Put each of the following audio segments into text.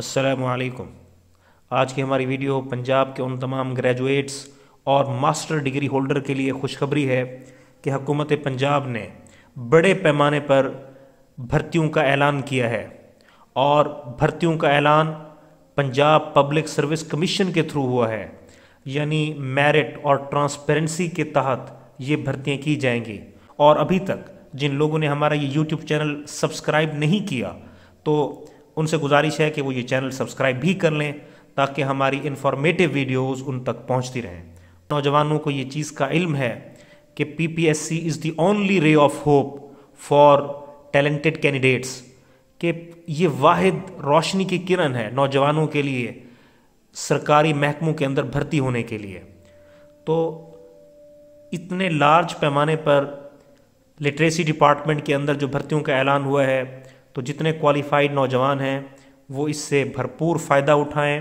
असलकम आज की हमारी वीडियो पंजाब के उन तमाम ग्रेजुएट्स और मास्टर डिग्री होल्डर के लिए खुशखबरी है कि हकूमत पंजाब ने बड़े पैमाने पर भर्तियों का ऐलान किया है और भर्तियों का ऐलान पंजाब पब्लिक सर्विस कमीशन के थ्रू हुआ है यानी मेरिट और ट्रांसपेरेंसी के तहत ये भर्तियाँ की जाएंगी और अभी तक जिन लोगों ने हमारा ये यूट्यूब चैनल सब्सक्राइब नहीं किया तो उनसे गुजारिश है कि वो ये चैनल सब्सक्राइब भी कर लें ताकि हमारी इन्फॉर्मेटिव वीडियोस उन तक पहुंचती रहें नौजवानों को ये चीज़ का इल्म है कि PPSC is the only ray of hope for talented candidates कि ये वाद रोशनी की किरण है नौजवानों के लिए सरकारी महकमों के अंदर भर्ती होने के लिए तो इतने लार्ज पैमाने पर लिटरेसी डिपार्टमेंट के अंदर जो भर्तियों का ऐलान हुआ है तो जितने क्वालिफाइड नौजवान हैं वो इससे भरपूर फ़ायदा उठाएं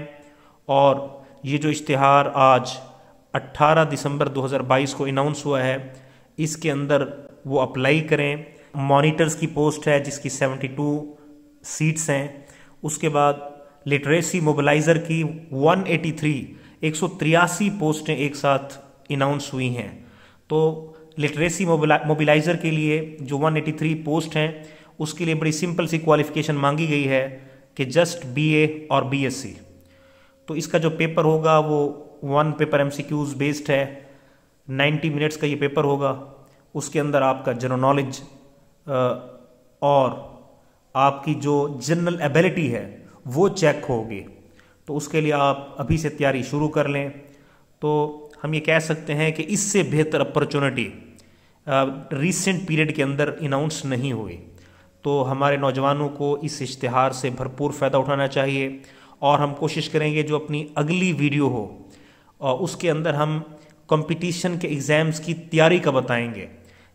और ये जो इश्तहार आज 18 दिसंबर 2022 को अनाउंस हुआ है इसके अंदर वो अप्लाई करें मॉनिटर्स की पोस्ट है जिसकी 72 सीट्स हैं उसके बाद लिटरेसी मोबलाइज़र की 183 एक सौ पोस्टें एक साथ अनाउंस हुई हैं तो लिटरेसी मोबिलाइज़र के लिए जो 183 पोस्ट हैं उसके लिए बड़ी सिंपल सी क्वालिफिकेशन मांगी गई है कि जस्ट बीए और बीएससी तो इसका जो पेपर होगा वो वन पेपर एमसीक्यूज बेस्ड है 90 मिनट्स का ये पेपर होगा उसके अंदर आपका जनरल नॉलेज और आपकी जो जनरल एबिलिटी है वो चेक होगी तो उसके लिए आप अभी से तैयारी शुरू कर लें तो हम ये कह सकते हैं कि इससे बेहतर अपॉर्चुनिटी रिसेंट पीरियड के अंदर अनाउंस नहीं हुई तो हमारे नौजवानों को इस इश्तहार से भरपूर फ़ायदा उठाना चाहिए और हम कोशिश करेंगे जो अपनी अगली वीडियो हो और उसके अंदर हम कंपटीशन के एग्ज़ाम्स की तैयारी का बताएंगे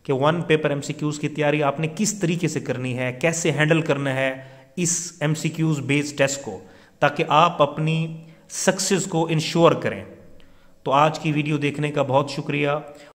कि वन पेपर एम की तैयारी आपने किस तरीके से करनी है कैसे हैंडल करना है इस एम बेस्ड टेस्ट को ताकि आप अपनी सक्सेस को इंश्योर करें तो आज की वीडियो देखने का बहुत शुक्रिया